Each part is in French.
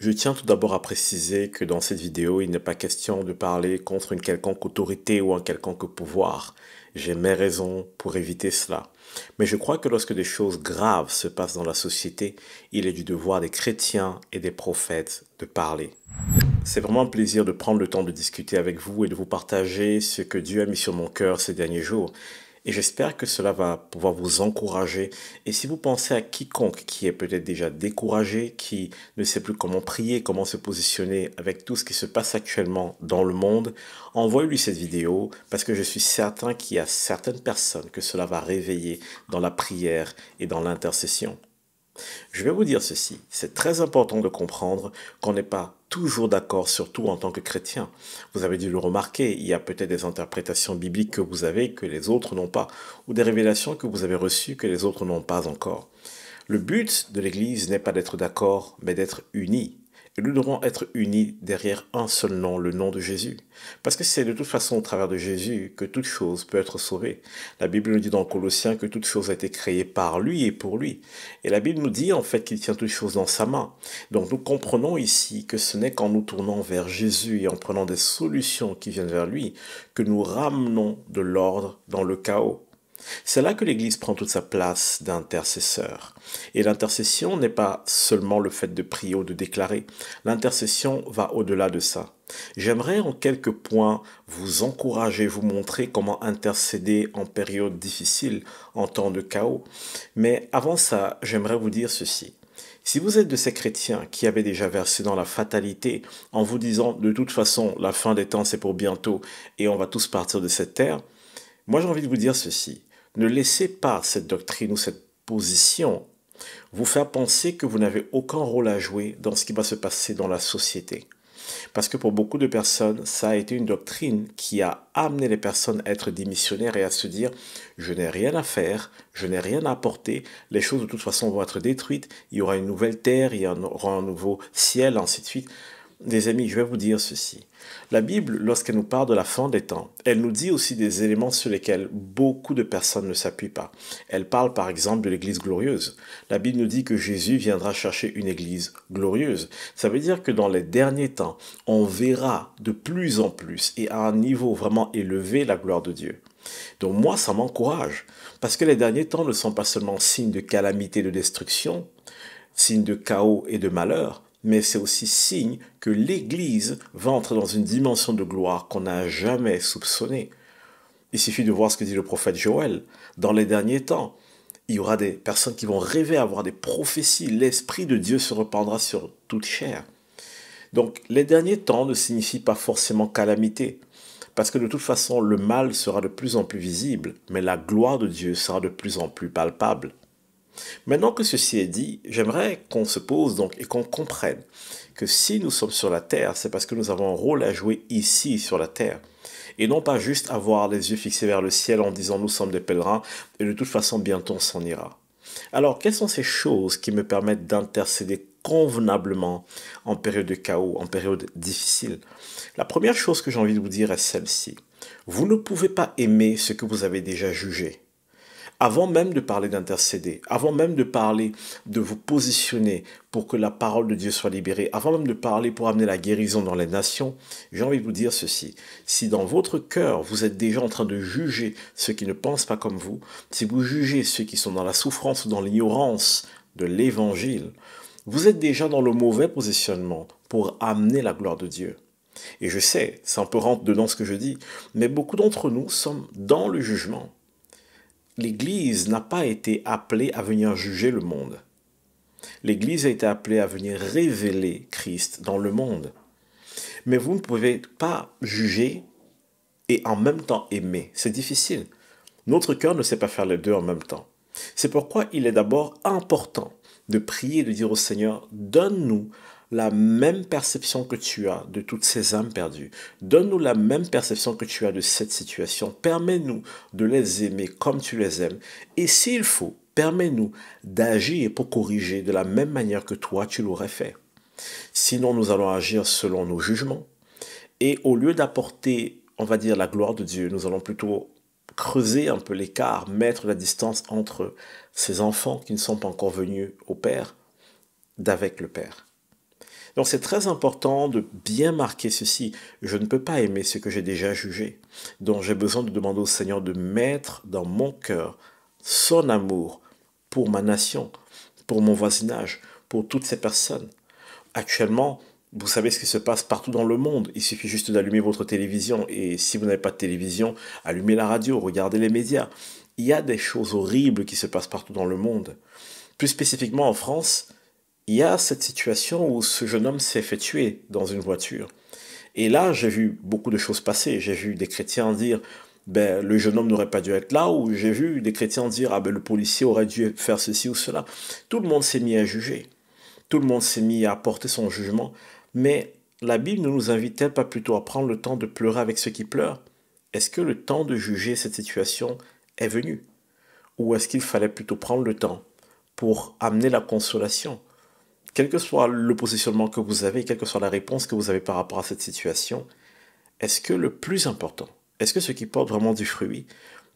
Je tiens tout d'abord à préciser que dans cette vidéo, il n'est pas question de parler contre une quelconque autorité ou un quelconque pouvoir. J'ai mes raisons pour éviter cela. Mais je crois que lorsque des choses graves se passent dans la société, il est du devoir des chrétiens et des prophètes de parler. C'est vraiment un plaisir de prendre le temps de discuter avec vous et de vous partager ce que Dieu a mis sur mon cœur ces derniers jours. Et j'espère que cela va pouvoir vous encourager. Et si vous pensez à quiconque qui est peut-être déjà découragé, qui ne sait plus comment prier, comment se positionner avec tout ce qui se passe actuellement dans le monde, envoyez-lui cette vidéo parce que je suis certain qu'il y a certaines personnes que cela va réveiller dans la prière et dans l'intercession. Je vais vous dire ceci, c'est très important de comprendre qu'on n'est pas toujours d'accord, surtout en tant que chrétien. Vous avez dû le remarquer, il y a peut-être des interprétations bibliques que vous avez que les autres n'ont pas, ou des révélations que vous avez reçues que les autres n'ont pas encore. Le but de l'Église n'est pas d'être d'accord, mais d'être unis nous devons être unis derrière un seul nom, le nom de Jésus. Parce que c'est de toute façon au travers de Jésus que toute chose peut être sauvée. La Bible nous dit dans Colossiens que toute chose a été créée par lui et pour lui. Et la Bible nous dit en fait qu'il tient toute chose dans sa main. Donc nous comprenons ici que ce n'est qu'en nous tournant vers Jésus et en prenant des solutions qui viennent vers lui que nous ramenons de l'ordre dans le chaos. C'est là que l'Église prend toute sa place d'intercesseur. Et l'intercession n'est pas seulement le fait de prier ou de déclarer. L'intercession va au-delà de ça. J'aimerais en quelques points vous encourager, vous montrer comment intercéder en période difficile, en temps de chaos. Mais avant ça, j'aimerais vous dire ceci. Si vous êtes de ces chrétiens qui avaient déjà versé dans la fatalité en vous disant de toute façon la fin des temps c'est pour bientôt et on va tous partir de cette terre, moi j'ai envie de vous dire ceci. Ne laissez pas cette doctrine ou cette position vous faire penser que vous n'avez aucun rôle à jouer dans ce qui va se passer dans la société. Parce que pour beaucoup de personnes, ça a été une doctrine qui a amené les personnes à être démissionnaires et à se dire je n'ai rien à faire, je n'ai rien à apporter, les choses de toute façon vont être détruites, il y aura une nouvelle terre, il y aura un nouveau ciel, ainsi de suite. Des amis, je vais vous dire ceci. La Bible, lorsqu'elle nous parle de la fin des temps, elle nous dit aussi des éléments sur lesquels beaucoup de personnes ne s'appuient pas. Elle parle par exemple de l'Église glorieuse. La Bible nous dit que Jésus viendra chercher une Église glorieuse. Ça veut dire que dans les derniers temps, on verra de plus en plus et à un niveau vraiment élevé la gloire de Dieu. Donc moi, ça m'encourage, parce que les derniers temps ne sont pas seulement signes de calamité, de destruction, signes de chaos et de malheur, mais c'est aussi signe que l'Église va entrer dans une dimension de gloire qu'on n'a jamais soupçonnée. Il suffit de voir ce que dit le prophète Joël. Dans les derniers temps, il y aura des personnes qui vont rêver à avoir des prophéties. L'Esprit de Dieu se reprendra sur toute chair. Donc les derniers temps ne signifient pas forcément calamité, parce que de toute façon le mal sera de plus en plus visible, mais la gloire de Dieu sera de plus en plus palpable. Maintenant que ceci est dit, j'aimerais qu'on se pose donc et qu'on comprenne que si nous sommes sur la terre, c'est parce que nous avons un rôle à jouer ici sur la terre et non pas juste avoir les yeux fixés vers le ciel en disant nous sommes des pèlerins et de toute façon bientôt on s'en ira. Alors quelles sont ces choses qui me permettent d'intercéder convenablement en période de chaos, en période difficile La première chose que j'ai envie de vous dire est celle-ci. Vous ne pouvez pas aimer ce que vous avez déjà jugé. Avant même de parler d'intercéder, avant même de parler de vous positionner pour que la parole de Dieu soit libérée, avant même de parler pour amener la guérison dans les nations, j'ai envie de vous dire ceci. Si dans votre cœur, vous êtes déjà en train de juger ceux qui ne pensent pas comme vous, si vous jugez ceux qui sont dans la souffrance ou dans l'ignorance de l'évangile, vous êtes déjà dans le mauvais positionnement pour amener la gloire de Dieu. Et je sais, ça un peu rentre dedans ce que je dis, mais beaucoup d'entre nous sommes dans le jugement l'Église n'a pas été appelée à venir juger le monde. L'Église a été appelée à venir révéler Christ dans le monde. Mais vous ne pouvez pas juger et en même temps aimer. C'est difficile. Notre cœur ne sait pas faire les deux en même temps. C'est pourquoi il est d'abord important de prier, de dire au Seigneur, donne-nous la même perception que tu as de toutes ces âmes perdues. Donne-nous la même perception que tu as de cette situation. Permets-nous de les aimer comme tu les aimes. Et s'il faut, permets-nous d'agir pour corriger de la même manière que toi tu l'aurais fait. Sinon, nous allons agir selon nos jugements. Et au lieu d'apporter, on va dire, la gloire de Dieu, nous allons plutôt creuser un peu l'écart, mettre la distance entre ces enfants qui ne sont pas encore venus au Père, d'avec le Père. Donc c'est très important de bien marquer ceci. Je ne peux pas aimer ce que j'ai déjà jugé. Donc j'ai besoin de demander au Seigneur de mettre dans mon cœur son amour pour ma nation, pour mon voisinage, pour toutes ces personnes. Actuellement, vous savez ce qui se passe partout dans le monde. Il suffit juste d'allumer votre télévision. Et si vous n'avez pas de télévision, allumez la radio, regardez les médias. Il y a des choses horribles qui se passent partout dans le monde. Plus spécifiquement en France, il y a cette situation où ce jeune homme s'est fait tuer dans une voiture. Et là, j'ai vu beaucoup de choses passer. J'ai vu des chrétiens dire ben, le jeune homme n'aurait pas dû être là, ou j'ai vu des chrétiens dire ah, ben, le policier aurait dû faire ceci ou cela. Tout le monde s'est mis à juger. Tout le monde s'est mis à apporter son jugement. Mais la Bible ne nous invite-t-elle pas plutôt à prendre le temps de pleurer avec ceux qui pleurent Est-ce que le temps de juger cette situation est venu Ou est-ce qu'il fallait plutôt prendre le temps pour amener la consolation quel que soit le positionnement que vous avez, quelle que soit la réponse que vous avez par rapport à cette situation, est-ce que le plus important, est-ce que ce qui porte vraiment du fruit,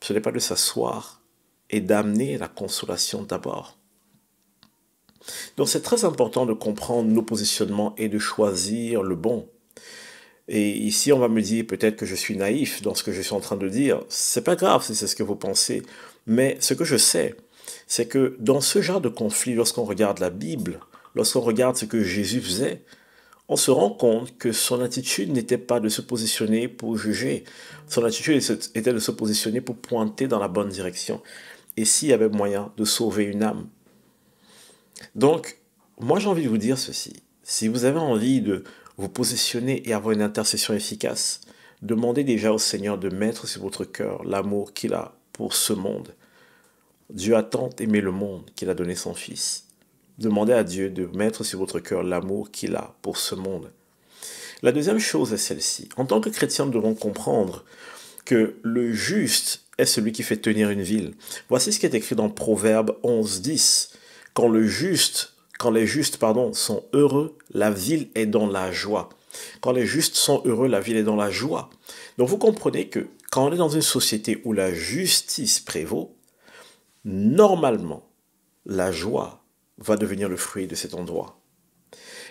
ce n'est pas de s'asseoir et d'amener la consolation d'abord Donc c'est très important de comprendre nos positionnements et de choisir le bon. Et ici, on va me dire peut-être que je suis naïf dans ce que je suis en train de dire. C'est pas grave si c'est ce que vous pensez, mais ce que je sais, c'est que dans ce genre de conflit, lorsqu'on regarde la Bible, lorsqu'on regarde ce que Jésus faisait, on se rend compte que son attitude n'était pas de se positionner pour juger. Son attitude était de se positionner pour pointer dans la bonne direction. Et s'il y avait moyen de sauver une âme. Donc, moi j'ai envie de vous dire ceci. Si vous avez envie de vous positionner et avoir une intercession efficace, demandez déjà au Seigneur de mettre sur votre cœur l'amour qu'il a pour ce monde. Dieu a tant aimé le monde qu'il a donné son Fils. Demandez à Dieu de mettre sur votre cœur l'amour qu'il a pour ce monde. La deuxième chose est celle-ci. En tant que chrétiens, nous devons comprendre que le juste est celui qui fait tenir une ville. Voici ce qui est écrit dans Proverbe 11, 10. Quand le juste, quand les justes, pardon, sont heureux, la ville est dans la joie. Quand les justes sont heureux, la ville est dans la joie. Donc vous comprenez que quand on est dans une société où la justice prévaut, normalement, la joie va devenir le fruit de cet endroit.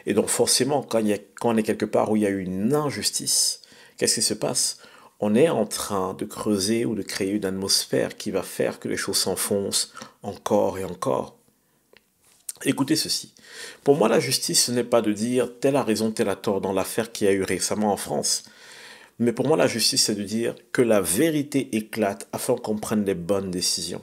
Et donc forcément, quand, il on est quelque part où il y a une injustice, qu'est-ce qui se passe On est en train de creuser ou de créer une atmosphère qui va faire que les choses s'enfoncent encore et encore. Écoutez ceci. Pour moi, la justice, ce n'est pas de dire telle a raison, telle a tort dans l'affaire qui a eu récemment en France. Mais pour moi, la justice, c'est de dire que la vérité éclate afin qu'on prenne les bonnes décisions.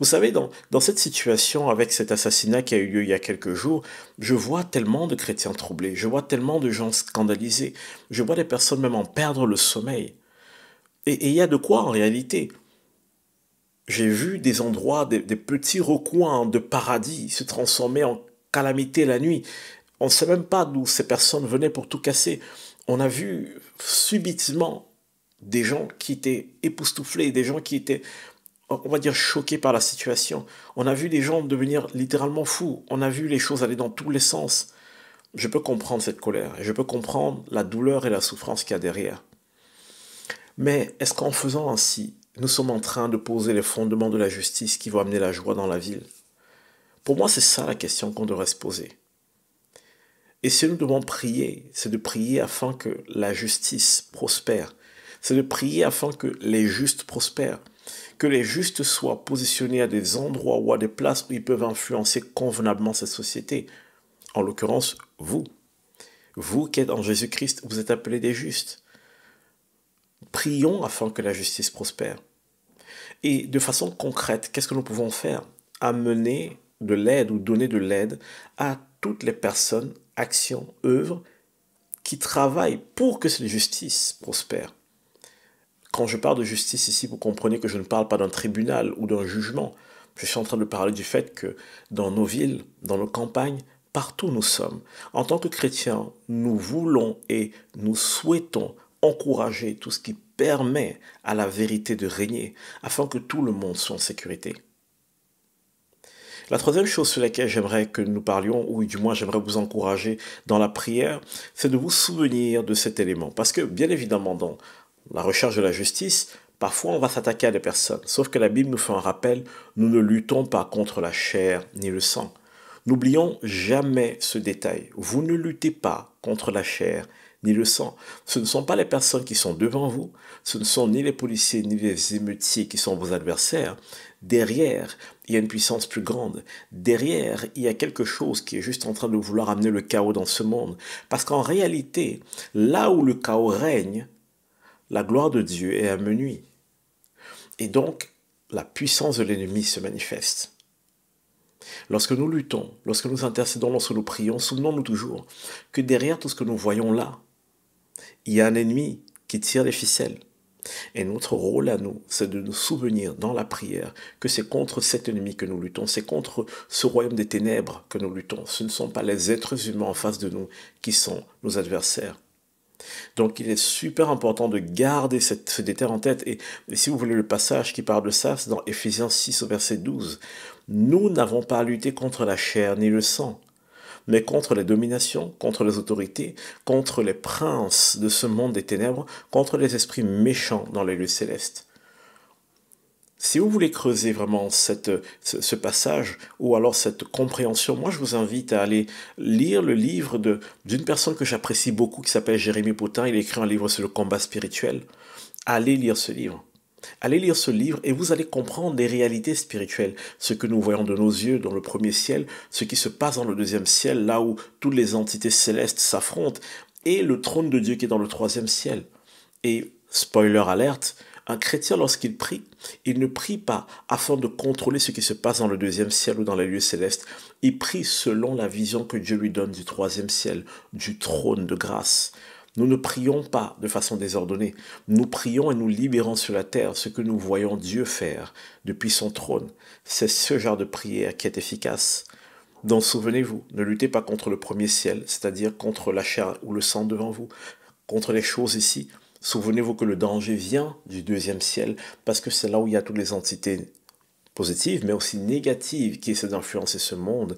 Vous savez, dans, cette situation avec cet assassinat qui a eu lieu il y a quelques jours, je vois tellement de chrétiens troublés, je vois tellement de gens scandalisés, je vois des personnes même en perdre le sommeil. Et il y a de quoi en réalité. J'ai vu des endroits, des, des, petits recoins de paradis se transformer en calamité la nuit. On ne sait même pas d'où ces personnes venaient pour tout casser. On a vu subitement des gens qui étaient époustouflés, des gens qui étaient on va dire, choqué par la situation. On a vu des gens devenir littéralement fous. On a vu les choses aller dans tous les sens. Je peux comprendre cette colère. je peux comprendre la douleur et la souffrance qu'il y a derrière. Mais est-ce qu'en faisant ainsi, nous sommes en train de poser les fondements de la justice qui vont amener la joie dans la ville Pour moi, c'est ça la question qu'on devrait se poser. Et si nous devons prier, c'est de prier afin que la justice prospère. C'est de prier afin que les justes prospèrent que les justes soient positionnés à des endroits ou à des places où ils peuvent influencer convenablement cette société. En l'occurrence, vous. Vous qui êtes en Jésus-Christ, vous êtes appelés des justes. Prions afin que la justice prospère. Et de façon concrète, qu'est-ce que nous pouvons faire Amener de l'aide ou donner de l'aide à toutes les personnes, actions, œuvres qui travaillent pour que cette justice prospère. Quand je parle de justice ici, vous comprenez que je ne parle pas d'un tribunal ou d'un jugement. Je suis en train de parler du fait que dans nos villes, dans nos campagnes, partout nous sommes, en tant que chrétiens, nous voulons et nous souhaitons encourager tout ce qui permet à la vérité de régner, afin que tout le monde soit en sécurité. La troisième chose sur laquelle j'aimerais que nous parlions, ou du moins j'aimerais vous encourager dans la prière, c'est de vous souvenir de cet élément. Parce que bien évidemment, dans, la recherche de la justice, parfois on va s'attaquer à des personnes. Sauf que la Bible nous fait un rappel, nous ne luttons pas contre la chair ni le sang. N'oublions jamais ce détail. Vous ne luttez pas contre la chair ni le sang. Ce ne sont pas les personnes qui sont devant vous, ce ne sont ni les policiers ni les émeutiers qui sont vos adversaires. Derrière, il y a une puissance plus grande. Derrière, il y a quelque chose qui est juste en train de vouloir amener le chaos dans ce monde. Parce qu'en réalité, là où le chaos règne, la gloire de Dieu est à Et donc, la puissance de l'ennemi se manifeste. Lorsque nous luttons, lorsque nous intercédons, lorsque nous prions, souvenons-nous toujours que derrière tout ce que nous voyons là, il y a un ennemi qui tire les ficelles. Et notre rôle à nous, c'est de nous souvenir dans la prière que c'est contre cet ennemi que nous luttons, c'est contre ce royaume des ténèbres que nous luttons. Ce ne sont pas les êtres humains en face de nous qui sont nos adversaires. Donc il est super important de garder cette, ce détail en tête. Et, si vous voulez le passage qui parle de ça, c'est dans Ephésiens 6 au verset 12. Nous n'avons pas à lutter contre la chair ni le sang, mais contre les dominations, contre les autorités, contre les princes de ce monde des ténèbres, contre les esprits méchants dans les lieux célestes. Si vous voulez creuser vraiment ce, passage ou alors cette compréhension, moi je vous invite à aller lire le livre d'une personne que j'apprécie beaucoup qui s'appelle Jérémy Potin. Il écrit un livre sur le combat spirituel. Allez lire ce livre. Allez lire ce livre et vous allez comprendre les réalités spirituelles, ce que nous voyons de nos yeux dans le premier ciel, ce qui se passe dans le deuxième ciel, là où toutes les entités célestes s'affrontent, et le trône de Dieu qui est dans le troisième ciel. Et spoiler alerte, un chrétien, lorsqu'il prie, il ne prie pas afin de contrôler ce qui se passe dans le deuxième ciel ou dans les lieux célestes. Il prie selon la vision que Dieu lui donne du troisième ciel, du trône de grâce. Nous ne prions pas de façon désordonnée. Nous prions et nous libérons sur la terre ce que nous voyons Dieu faire depuis son trône. C'est ce genre de prière qui est efficace. Donc souvenez-vous, ne luttez pas contre le premier ciel, c'est-à-dire contre la chair ou le sang devant vous, contre les choses ici, Souvenez-vous que le danger vient du deuxième ciel parce que c'est là où il y a toutes les entités positives, mais aussi négatives qui essaient d'influencer ce monde.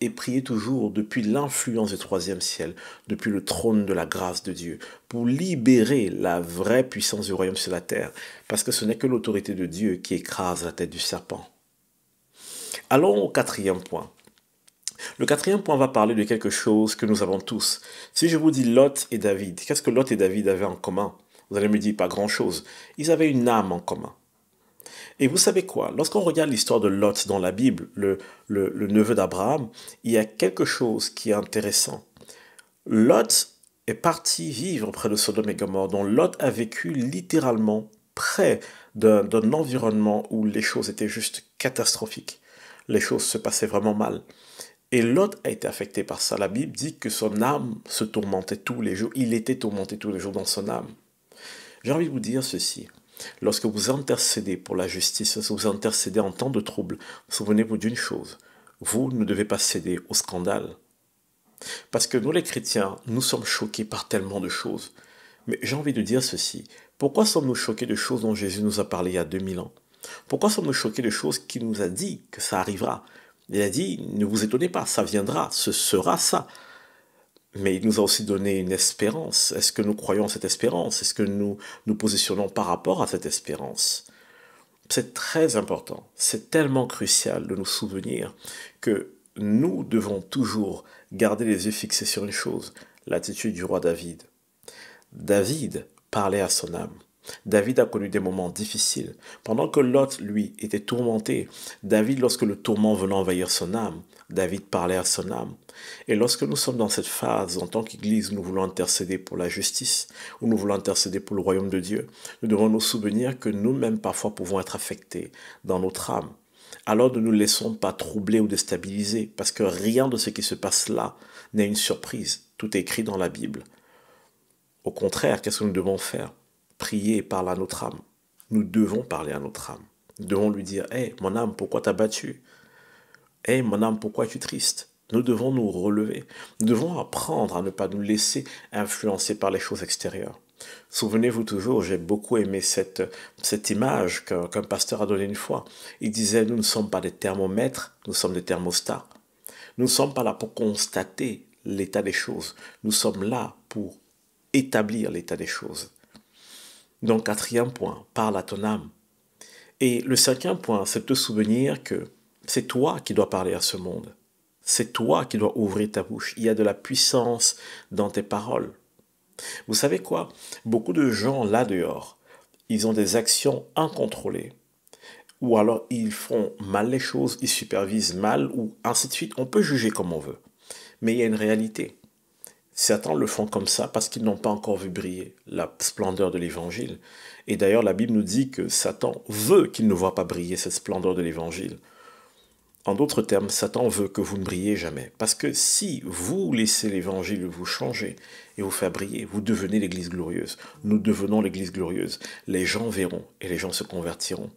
Et priez toujours depuis l'influence du troisième ciel, depuis le trône de la grâce de Dieu, pour libérer la vraie puissance du royaume sur la terre, parce que ce n'est que l'autorité de Dieu qui écrase la tête du serpent. Allons au quatrième point. Le quatrième point va parler de quelque chose que nous avons tous. Si je vous dis Lot et David, qu'est-ce que Lot et David avaient en commun Vous allez me dire pas grand-chose. Ils avaient une âme en commun. Et vous savez quoi Lorsqu'on regarde l'histoire de Lot dans la Bible, le, neveu d'Abraham, il y a quelque chose qui est intéressant. Lot est parti vivre près de Sodome et Gomorrhe. dont Lot a vécu littéralement près d'un environnement où les choses étaient juste catastrophiques. Les choses se passaient vraiment mal. Et Lot a été affecté par ça. La Bible dit que son âme se tourmentait tous les jours. Il était tourmenté tous les jours dans son âme. J'ai envie de vous dire ceci. Lorsque vous intercédez pour la justice, lorsque vous intercédez en temps de trouble, souvenez-vous d'une chose. Vous ne devez pas céder au scandale. Parce que nous les chrétiens, nous sommes choqués par tellement de choses. Mais j'ai envie de dire ceci. Pourquoi sommes-nous choqués de choses dont Jésus nous a parlé il y a 2000 ans Pourquoi sommes-nous choqués de choses qui nous a dit que ça arrivera il a dit, ne vous étonnez pas, ça viendra, ce sera ça. Mais il nous a aussi donné une espérance. Est-ce que nous croyons cette espérance Est-ce que nous nous positionnons par rapport à cette espérance C'est très important. C'est tellement crucial de nous souvenir que nous devons toujours garder les yeux fixés sur une chose, l'attitude du roi David. David parlait à son âme. David a connu des moments difficiles. Pendant que Lot, lui, était tourmenté, David, lorsque le tourment venait envahir son âme, David parlait à son âme. Et lorsque nous sommes dans cette phase, en tant qu'Église, nous voulons intercéder pour la justice, ou nous voulons intercéder pour le royaume de Dieu, nous devons nous souvenir que nous-mêmes parfois pouvons être affectés dans notre âme. Alors ne nous laissons pas troubler ou déstabiliser, parce que rien de ce qui se passe là n'est une surprise. Tout est écrit dans la Bible. Au contraire, qu'est-ce que nous devons faire prier et parler à notre âme. Nous devons parler à notre âme. Nous devons lui dire, hé, mon âme, pourquoi t'as battu Hé, mon âme, pourquoi es-tu triste Nous devons nous relever. Nous devons apprendre à ne pas nous laisser influencer par les choses extérieures. Souvenez-vous toujours, j'ai beaucoup aimé cette, cette image qu'un pasteur a donnée une fois. Il disait, nous ne sommes pas des thermomètres, nous sommes des thermostats. Nous ne sommes pas là pour constater l'état des choses. Nous sommes là pour établir l'état des choses. Donc quatrième point, parle à ton âme. Et le cinquième point, c'est de te souvenir que c'est toi qui dois parler à ce monde. C'est toi qui dois ouvrir ta bouche. Il y a de la puissance dans tes paroles. Vous savez quoi Beaucoup de gens là dehors, ils ont des actions incontrôlées. Ou alors ils font mal les choses, ils supervisent mal, ou ainsi de suite. On peut juger comme on veut. Mais il y a une réalité. Satan le font comme ça parce qu'ils n'ont pas encore vu briller la splendeur de l'évangile. Et d'ailleurs, la Bible nous dit que Satan veut qu'il ne voit pas briller cette splendeur de l'évangile. En d'autres termes, Satan veut que vous ne brillez jamais. Parce que si vous laissez l'évangile vous changer et vous faire briller, vous devenez l'église glorieuse. Nous devenons l'église glorieuse. Les gens verront et les gens se convertiront.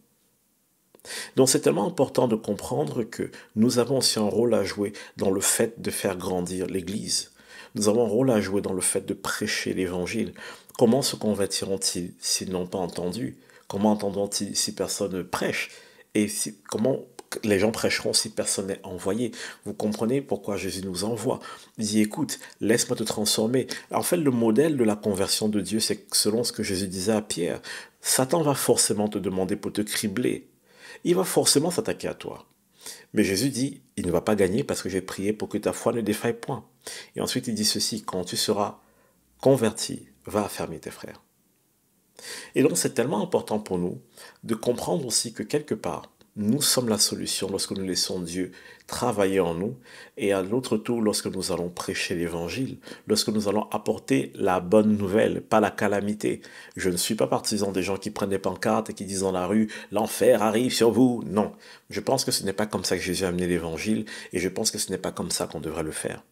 Donc c'est tellement important de comprendre que nous avons aussi un rôle à jouer dans le fait de faire grandir l'Église. Nous avons un rôle à jouer dans le fait de prêcher l'évangile. Comment se convertiront-ils s'ils n'ont pas entendu Comment entendront-ils si personne ne prêche Et comment les gens prêcheront si personne n'est envoyé. Vous comprenez pourquoi Jésus nous envoie. Il dit, écoute, laisse-moi te transformer. En fait, le modèle de la conversion de Dieu, c'est selon ce que Jésus disait à Pierre. Satan va forcément te demander pour te cribler. Il va forcément s'attaquer à toi. Mais Jésus dit, il ne va pas gagner parce que j'ai prié pour que ta foi ne défaille point. Et ensuite, il dit ceci, quand tu seras converti, va fermer tes frères. Et donc, c'est tellement important pour nous de comprendre aussi que quelque part, nous sommes la solution lorsque nous laissons Dieu travailler en nous et à l'autre tour lorsque nous allons prêcher l'évangile, lorsque nous allons apporter la bonne nouvelle, pas la calamité. Je ne suis pas partisan des gens qui prennent des pancartes et qui disent dans la rue l'enfer arrive sur vous. Non, je pense que ce n'est pas comme ça que Jésus a amené l'évangile et je pense que ce n'est pas comme ça qu'on devrait le faire.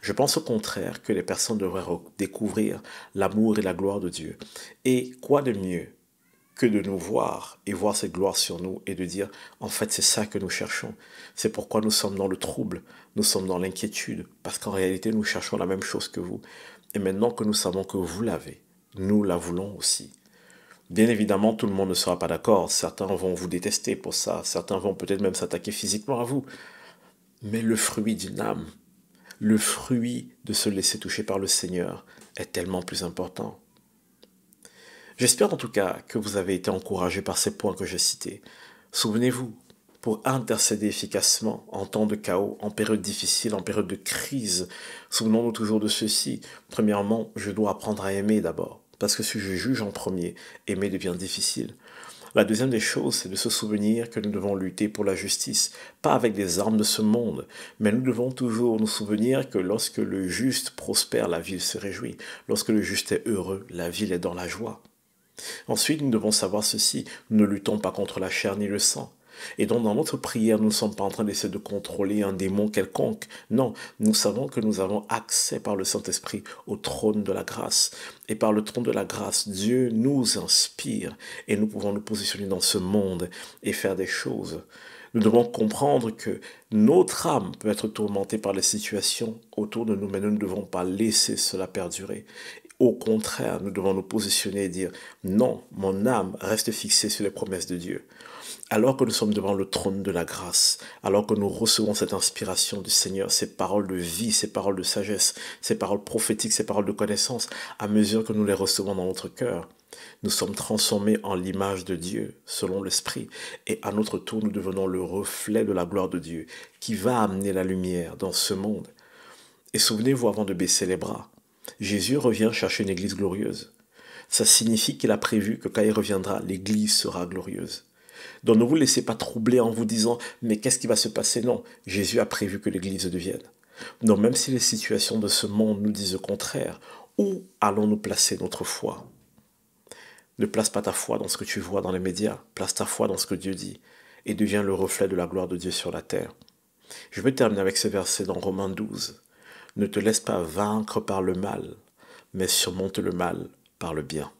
Je pense au contraire que les personnes devraient découvrir l'amour et la gloire de Dieu. Et quoi de mieux que de nous voir et voir cette gloire sur nous et de dire, en fait, c'est ça que nous cherchons. C'est pourquoi nous sommes dans le trouble, nous sommes dans l'inquiétude, parce qu'en réalité, nous cherchons la même chose que vous. Et maintenant que nous savons que vous l'avez, nous la voulons aussi. Bien évidemment, tout le monde ne sera pas d'accord. Certains vont vous détester pour ça. Certains vont peut-être même s'attaquer physiquement à vous. Mais le fruit d'une âme, le fruit de se laisser toucher par le Seigneur est tellement plus important. J'espère en tout cas que vous avez été encouragé par ces points que j'ai cités. Souvenez-vous, pour intercéder efficacement en temps de chaos, en période difficile, en période de crise. Souvenons-nous toujours de ceci. Premièrement, je dois apprendre à aimer d'abord, parce que si je juge en premier, aimer devient difficile. La deuxième des choses, c'est de se souvenir que nous devons lutter pour la justice, pas avec des armes de ce monde, mais nous devons toujours nous souvenir que lorsque le juste prospère, la ville se réjouit. Lorsque le juste est heureux, la ville est dans la joie. Ensuite, nous devons savoir ceci, nous ne luttons pas contre la chair ni le sang, et donc dans notre prière, nous ne sommes pas en train d'essayer de contrôler un démon quelconque. Non, nous savons que nous avons accès par le Saint-Esprit au trône de la grâce. Et par le trône de la grâce, Dieu nous inspire et nous pouvons nous positionner dans ce monde et faire des choses. Nous devons comprendre que notre âme peut être tourmentée par les situations autour de nous, mais nous ne devons pas laisser cela perdurer. Au contraire, nous devons nous positionner et dire, non, mon âme reste fixée sur les promesses de Dieu alors que nous sommes devant le trône de la grâce, alors que nous recevons cette inspiration du Seigneur, ces paroles de vie, ces paroles de sagesse, ces paroles prophétiques, ces paroles de connaissance, à mesure que nous les recevons dans notre cœur, nous sommes transformés en l'image de Dieu, selon l'Esprit, et à notre tour, nous devenons le reflet de la gloire de Dieu, qui va amener la lumière dans ce monde. Et souvenez-vous, avant de baisser les bras, Jésus revient chercher une église glorieuse. Ça signifie qu'il a prévu que quand il reviendra, l'église sera glorieuse. Donc ne vous laissez pas troubler en vous disant, mais qu'est-ce qui va se passer Non, Jésus a prévu que l'Église devienne. Donc même si les situations de ce monde nous disent le contraire, où allons-nous placer notre foi Ne place pas ta foi dans ce que tu vois dans les médias, place ta foi dans ce que Dieu dit, et deviens le reflet de la gloire de Dieu sur la terre. Je vais terminer avec ce verset dans Romains 12. Ne te laisse pas vaincre par le mal, mais surmonte le mal par le bien.